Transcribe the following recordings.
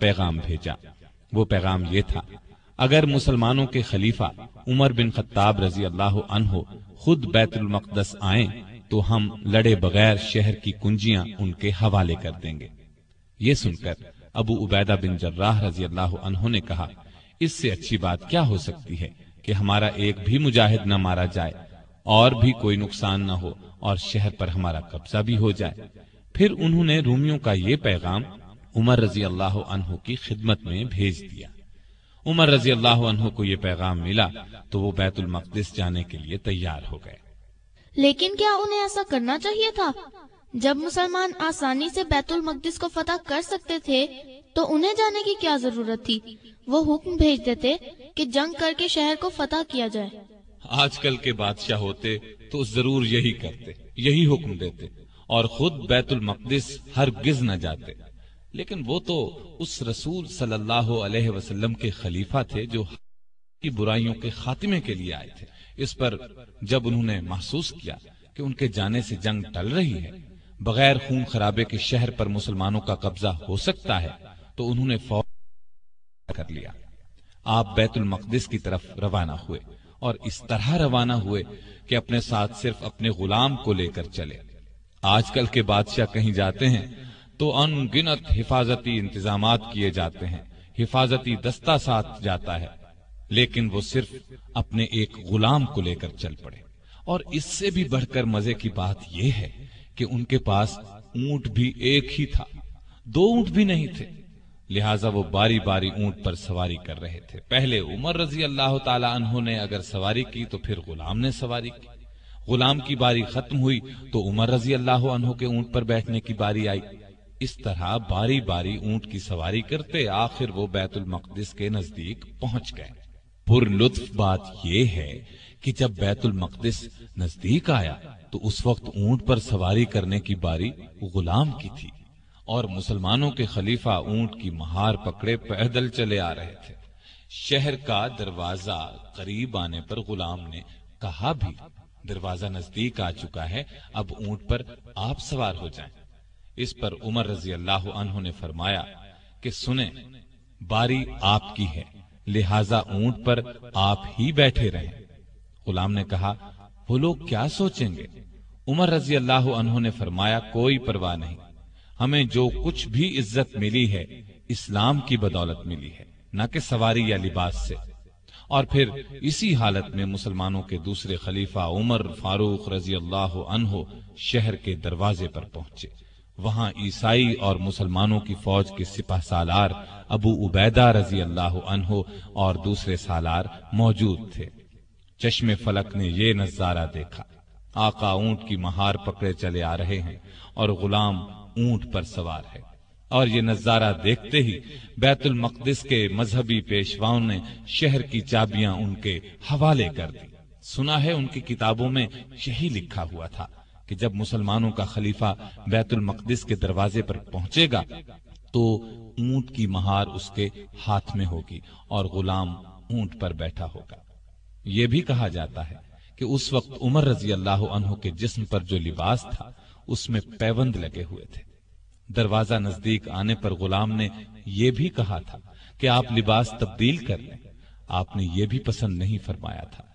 पैगाम भेजा वो पैगाम ये था अगर मुसलमानों के खलीफा उमर बिन खत्ताब रजी अल्लाह अनहो खुद बैतुलमकदस आए तो हम लड़े बगैर शहर की कुंजियां उनके हवाले कर देंगे ये सुनकर अबू उबैदा बिन जर्राह रजी अल्लाह अनहो ने कहा इससे अच्छी बात क्या हो सकती है कि हमारा एक भी मुजाहिद न मारा जाए और भी कोई नुकसान न हो और शहर पर हमारा कब्जा भी हो जाए फिर उन्होंने रूमियों का ये पैगाम उमर रजी अल्लाह की खिदमत में भेज दिया उमर रजी अल्लाह को यह पैगाम मिला तो वो बैतुल मकदस जाने के लिए तैयार हो गए लेकिन क्या उन्हें ऐसा करना चाहिए था जब मुसलमान आसानी से बैतुल मकदस को फतह कर सकते थे तो उन्हें जाने की क्या जरूरत थी वो हुक्म भेज देते कि जंग करके शहर को फतह किया जाए आजकल के बादशाह होते तो जरूर यही करते यही हुक्म देते और खुद बैतुल मकदस हर गिज न जाते लेकिन वो तो उस रसूल सल्लल्लाहु अलैहि वसल्लम के खलीफा थे जो की बुराइयों के खात्मे के लिए आए थे इस पर जब उन्होंने महसूस किया कि उनके जाने से जंग टल रही है बगैर खून खराबे के शहर पर मुसलमानों का कब्जा हो सकता है तो उन्होंने फौज कर लिया आप बैतुल मकदस की तरफ रवाना हुए और इस तरह रवाना हुए कि अपने साथ सिर्फ अपने गुलाम को लेकर चले आजकल के बादशाह कहीं जाते हैं तो अनगिनत हिफाजती इंतजाम किए जाते हैं हिफाजती दस्ता साथ जाता है लेकिन वो सिर्फ अपने एक गुलाम को लेकर चल पड़े और इससे भी बढ़कर मजे की बात यह है कि उनके पास ऊंट भी एक ही था दो ऊंट भी नहीं थे लिहाजा वो बारी बारी ऊंट पर सवारी कर रहे थे पहले उमर रजी अल्लाह तहों ने अगर सवारी की तो फिर गुलाम ने सवारी की गुलाम की बारी खत्म हुई तो उमर रजी अल्लाह के ऊंट पर बैठने की बारी आई इस तरह बारी बारी ऊंट की सवारी करते आखिर वो बैतुल मकदस के नजदीक पहुंच गए पुरलुत्फ बात यह है कि जब बैतुल मकदस नजदीक आया तो उस वक्त ऊंट पर सवारी करने की बारी गुलाम की थी और मुसलमानों के खलीफा ऊंट की महार पकड़े पैदल चले आ रहे थे शहर का दरवाजा करीब आने पर गुलाम ने कहा भी दरवाजा नजदीक आ चुका है अब ऊंट पर आप सवार हो जाएं। इस पर उमर रजी अल्लाह अनहो ने फरमाया कि सुने बारी आपकी है लिहाजा ऊंट पर आप ही बैठे रहें गुलाम ने कहा वो लोग क्या सोचेंगे उमर रजी अल्लाह ने फरमाया कोई परवाह नहीं हमें जो कुछ भी इज्जत मिली है इस्लाम की बदौलत मिली है न कि सवारी या लिबास से और फिर इसी हालत में मुसलमानों के दूसरे खलीफा उमर फारूक रजी अल्लाह अनहो शहर के दरवाजे पर पहुंचे वहां ईसाई और मुसलमानों की फौज के सिपह सालार अबू उबैदा रजी अल्लाह अनहो और दूसरे सालार मौजूद थे चश्मे फलक ने यह नजारा देखा आका ऊंट की महार पकड़े चले आ रहे हैं और गुलाम ऊंट पर सवार है और ये नजारा देखते ही बैतुल मकदस के मजहबी पेशवाओं ने शहर की चाबियां उनके हवाले कर दी सुना है उनकी किताबों में यही लिखा हुआ था कि जब मुसलमानों का खलीफा बैतुल मकदस के दरवाजे पर पहुंचेगा तो ऊंट की महार उसके हाथ में होगी और गुलाम ऊंट पर बैठा होगा यह भी कहा जाता है कि उस वक्त उमर रजी अल्लाह के जिस्म पर जो लिबास था उसमें पैबंद लगे हुए थे दरवाजा नजदीक आने पर गुलाम ने यह भी कहा था कि आप लिबास तब्दील कर लें आपने ये भी पसंद नहीं फरमाया था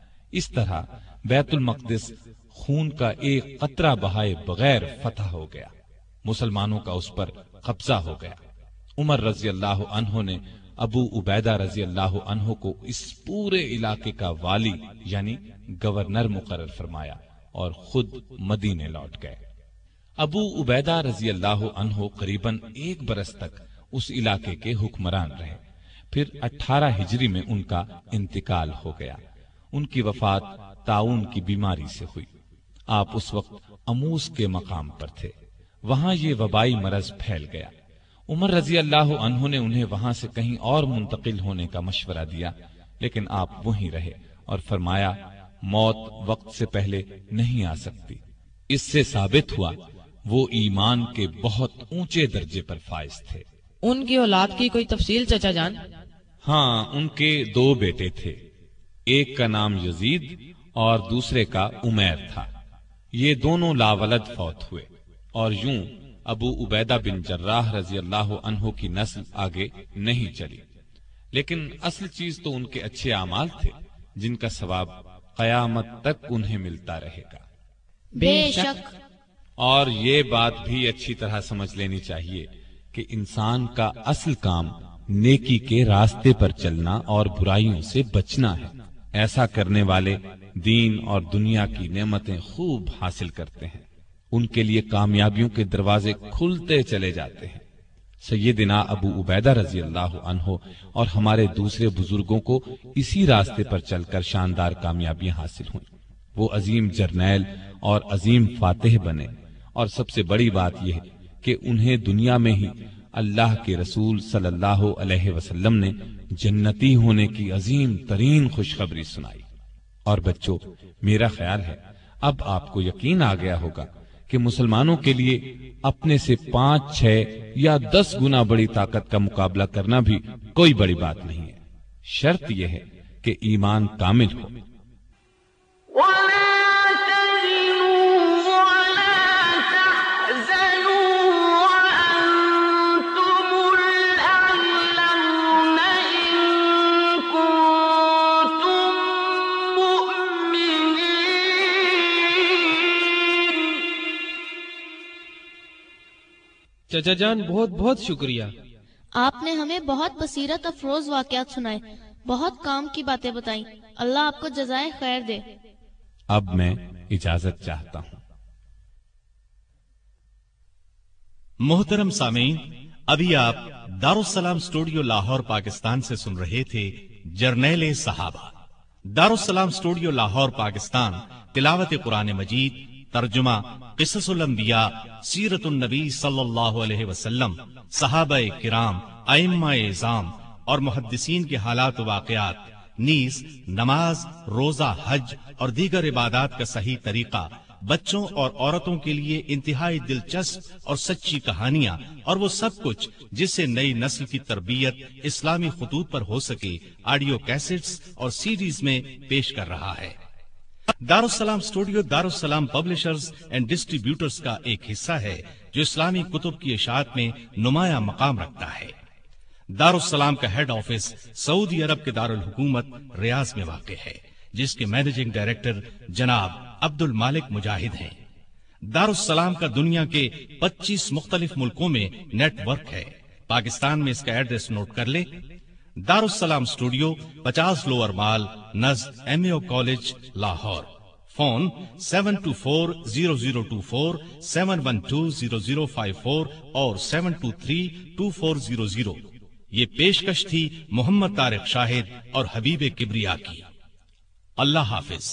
इस तरह बैतुल मकदस खून का एक कतरा बहाए बगैर फतह हो गया मुसलमानों का उस पर कब्जा हो गया उमर रजी अल्लाह अनहों ने अबू उबैदा रजी अल्लाह अनहो को इस पूरे इलाके का वाली यानी गवर्नर मुकर फरमाया और खुद मदीने लौट गए अबू उबैदा रजी अल्लाह अनहो करीबन एक बरस तक उस इलाके के हुक्मरान रहे फिर 18 हिजरी में उनका इंतकाल हो गया उनकी वफात ताउन की बीमारी से हुई आप उस वक्त अमूस के मकाम पर थे वहां ये वबाई मरज फैल गया उमर रजी अल्लाह ने उन्हें वहां से कहीं और मुंतकिल होने का मशवरा दिया लेकिन आप वहीं रहे और फरमाया मौत वक्त से पहले नहीं आ सकती इससे साबित हुआ वो ईमान के बहुत ऊंचे दर्जे पर फायज थे उनकी औलाद की कोई तफसील चचा जान हाँ उनके दो बेटे थे एक का नाम यजीद और दूसरे का उमेर था ये दोनों लावलद फौत हुए और यूं अबू उबैदा बिन जर्राह रजी अल्लाह अनहो की नस्ल आगे नहीं चली लेकिन असल चीज तो उनके अच्छे आमाल थे जिनका सवाब कयामत तक उन्हें मिलता रहेगा बेशक और ये बात भी अच्छी तरह समझ लेनी चाहिए कि इंसान का असल काम नेकी के रास्ते पर चलना और बुराइयों से बचना है ऐसा करने वाले दीन और दुनिया की नेमतें खूब हासिल करते हैं उनके लिए कामयाबियों के दरवाजे खुलते चले जाते हैं सैदिना अबू उबैदा रजी अल्लाह अनहो और हमारे दूसरे बुजुर्गों को इसी रास्ते पर चलकर शानदार कामयाबियां हासिल हुई वो अजीम जर्नैल और अजीम फातेह बने और सबसे बड़ी बात यह कि उन्हें दुनिया में ही अल्लाह के रसूल सल्लल्लाहु अलैहि वसल्लम ने जन्नती होने की अजीम तरीन खुशखबरी सुनाई और बच्चों मेरा ख्याल है अब आपको यकीन आ गया होगा कि मुसलमानों के लिए अपने से पांच छह या दस गुना बड़ी ताकत का मुकाबला करना भी कोई बड़ी बात नहीं है शर्त यह है कि ईमान कामिल हो चचा जान बहुत बहुत शुक्रिया आपने हमें बहुत बसीरत अफरोज वाकत सुनाए बहुत काम की बातें बताई अल्लाह आपको जजाय खैर दे अब मैं इजाजत चाहता हूँ मोहतरम सामीन अभी आप दारुसलाम स्टूडियो लाहौर पाकिस्तान से सुन रहे थे जर्नेले साहबा दारुसलाम स्टूडियो लाहौर पाकिस्तान तिलावत कुरान मजीद तर्जुमा किस्सुलंबिया सीरतुलनबी सल्लल्लाहु अलैहि वसल्लम सहाब किराम अम्मा और मुहदसिन के हालात वाकयात नीस नमाज रोजा हज और दीगर इबादात का सही तरीका बच्चों और औरतों के लिए इंतहाई दिलचस्प और सच्ची कहानियाँ और वो सब कुछ जिससे नई नस्ल की तरबियत इस्लामी खतूत पर हो सके ऑडियो कैसेट्स और सीरीज में पेश कर रहा है Darussalam studio Darussalam publishers and distributors का एक हिस्सा है जो इस्लामी कुतुब की इशात में नुमाया मकाम रखता है दारुसलाम का हेड ऑफिस सऊदी अरब के दारुल हुकूमत रियाज में वाक़ है जिसके मैनेजिंग डायरेक्टर जनाब अब्दुल मालिक मुजाहिद हैं दारुसलाम का दुनिया के 25 मुख्तलिफ मुल्कों में नेटवर्क है पाकिस्तान में इसका एड्रेस नोट कर ले दारुसलाम स्टूडियो पचास लोअर माल नज M A college Lahore phone seven two four zero zero two four seven one two zero zero five four और seven two three two four zero zero ये पेशकश थी मोहम्मद तारिक शाहिद और हबीब किबरिया की अल्लाह हाफिज़